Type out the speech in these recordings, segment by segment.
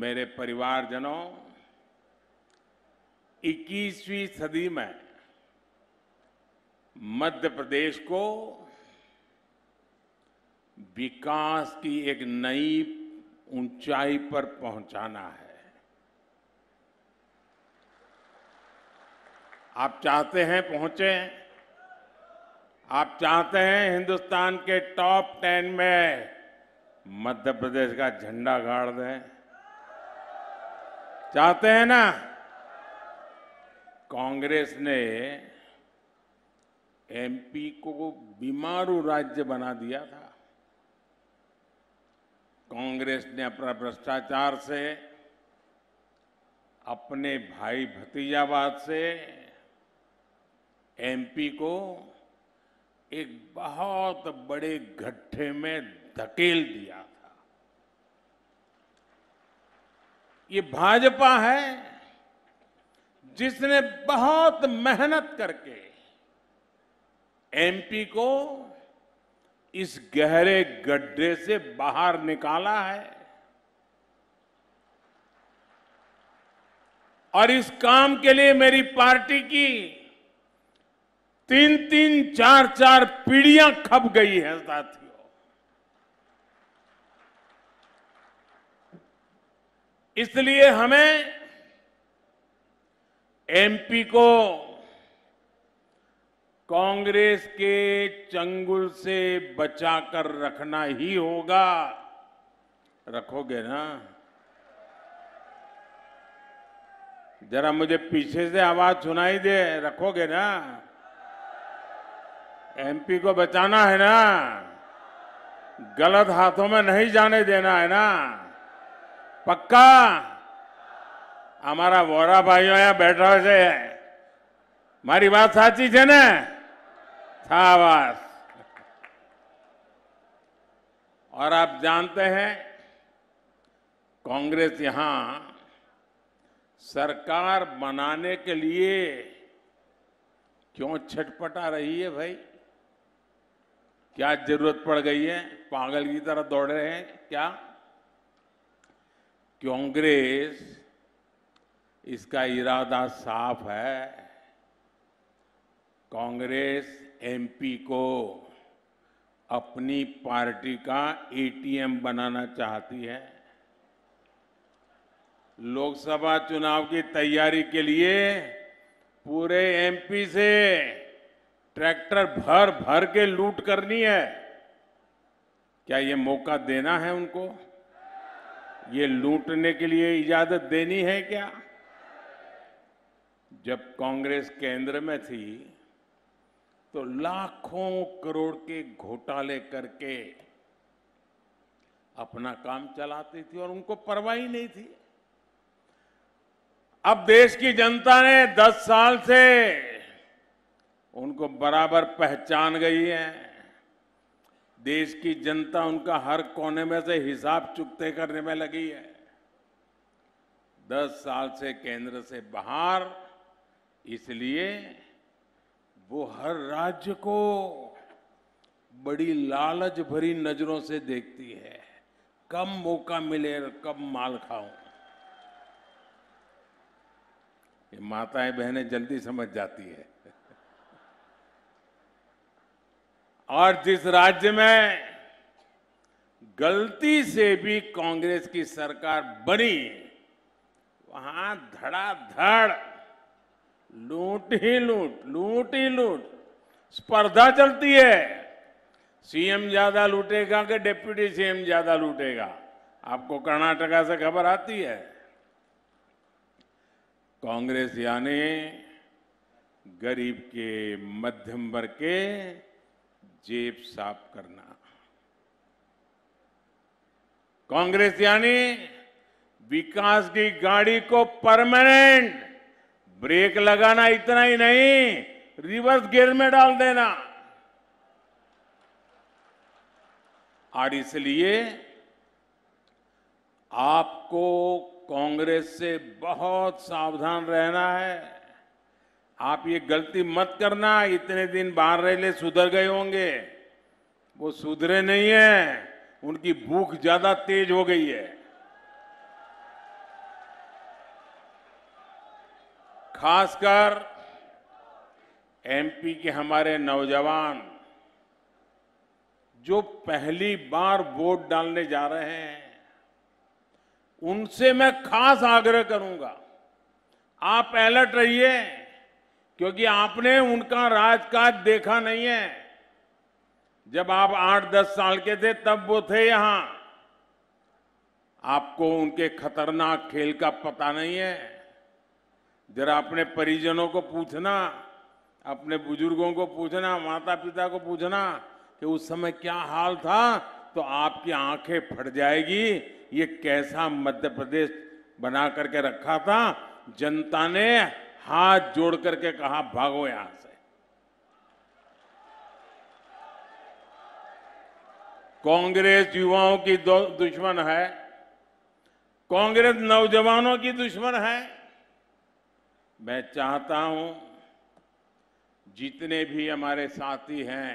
मेरे परिवारजनों 21वीं सदी में मध्य प्रदेश को विकास की एक नई ऊंचाई पर पहुंचाना है आप चाहते हैं पहुंचे आप चाहते हैं हिंदुस्तान के टॉप टेन में मध्य प्रदेश का झंडा गाड़ दें चाहते हैं ना कांग्रेस ने एमपी को बीमारू राज्य बना दिया था कांग्रेस ने अपना भ्रष्टाचार से अपने भाई भतीजावाद से एमपी को एक बहुत बड़े गड्ढे में धकेल दिया ये भाजपा है जिसने बहुत मेहनत करके एमपी को इस गहरे गड्ढे से बाहर निकाला है और इस काम के लिए मेरी पार्टी की तीन तीन चार चार पीढ़ियां खप गई है साथ इसलिए हमें एमपी को कांग्रेस के चंगुल से बचाकर रखना ही होगा रखोगे ना जरा मुझे पीछे से आवाज सुनाई दे रखोगे ना एमपी को बचाना है ना गलत हाथों में नहीं जाने देना है ना पक्का અમારા वोरा ભાઈઓ અહીંયા बैठा છે મારી વાત સાચી છે ને શાબાશ और आप जानते हैं कांग्रेस यहां सरकार बनाने के लिए क्यों छटपटा रही है भाई क्या जरूरत पड़ गई है पागल की तरह दौड़ रहे हैं क्या कांग्रेस इसका इरादा साफ है कांग्रेस एमपी को अपनी पार्टी का एटीएम बनाना चाहती है लोकसभा चुनाव की तैयारी के लिए पूरे एमपी से ट्रैक्टर भर भर के लूट करनी है क्या ये मौका देना है उनको ये लूटने के लिए इजाजत देनी है क्या जब कांग्रेस केंद्र में थी तो लाखों करोड़ के घोटाले करके अपना काम चलाती थी और उनको परवाह ही नहीं थी अब देश की जनता ने 10 साल से उनको बराबर पहचान गई है देश की जनता उनका हर कोने में से हिसाब चुकते करने में लगी है दस साल से केंद्र से बाहर इसलिए वो हर राज्य को बड़ी लालच भरी नजरों से देखती है कब मौका मिले और कब माल खाऊं ये माताएं बहनें जल्दी समझ जाती है और जिस राज्य में गलती से भी कांग्रेस की सरकार बनी वहां धड़ाधड़ लूट ही लूट लूट ही लूट स्पर्धा चलती है सीएम ज्यादा लूटेगा कि डेप्यूटी सीएम ज्यादा लूटेगा आपको कर्नाटका से खबर आती है कांग्रेस यानी गरीब के मध्यम वर्ग के जेब साफ करना कांग्रेस यानी विकास की गाड़ी को परमानेंट ब्रेक लगाना इतना ही नहीं रिवर्स गियर में डाल देना और इसलिए आपको कांग्रेस से बहुत सावधान रहना है आप ये गलती मत करना इतने दिन बाहर ले सुधर गए होंगे वो सुधरे नहीं है उनकी भूख ज्यादा तेज हो गई है खासकर एमपी के हमारे नौजवान जो पहली बार वोट डालने जा रहे हैं उनसे मैं खास आग्रह करूंगा आप अलर्ट रहिए क्योंकि आपने उनका राजकाज देखा नहीं है जब आप आठ दस साल के थे तब वो थे यहां आपको उनके खतरनाक खेल का पता नहीं है जरा अपने परिजनों को पूछना अपने बुजुर्गों को पूछना माता पिता को पूछना कि उस समय क्या हाल था तो आपकी आंखें फट जाएगी ये कैसा मध्य प्रदेश बना करके रखा था जनता ने हाथ जोड़ करके कहा भागो यहां से कांग्रेस युवाओं की दुश्मन है कांग्रेस नौजवानों की दुश्मन है मैं चाहता हूं जितने भी हमारे साथी हैं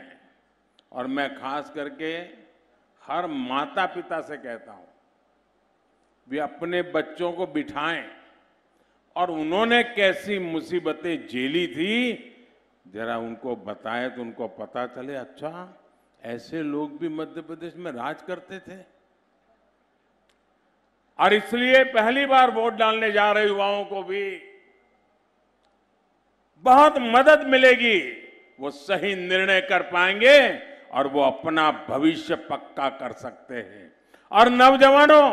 और मैं खास करके हर माता पिता से कहता हूं वे अपने बच्चों को बिठाएं और उन्होंने कैसी मुसीबतें झेली थी जरा उनको बताएं तो उनको पता चले अच्छा ऐसे लोग भी मध्य प्रदेश में राज करते थे और इसलिए पहली बार वोट डालने जा रहे युवाओं को भी बहुत मदद मिलेगी वो सही निर्णय कर पाएंगे और वो अपना भविष्य पक्का कर सकते हैं और नौजवानों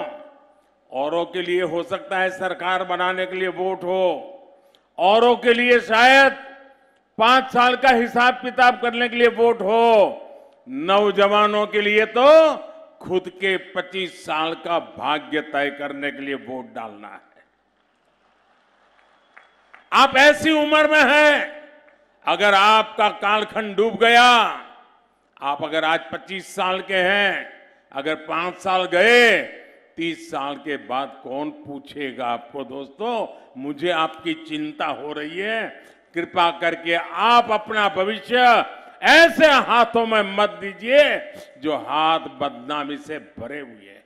औरों के लिए हो सकता है सरकार बनाने के लिए वोट हो औरों के लिए शायद पांच साल का हिसाब किताब करने के लिए वोट हो नौजवानों के लिए तो खुद के 25 साल का भाग्य तय करने के लिए वोट डालना है आप ऐसी उम्र में हैं अगर आपका कालखंड डूब गया आप अगर आज 25 साल के हैं अगर पांच साल गए तीस साल के बाद कौन पूछेगा आपको दोस्तों मुझे आपकी चिंता हो रही है कृपा करके आप अपना भविष्य ऐसे हाथों में मत दीजिए जो हाथ बदनामी से भरे हुए हैं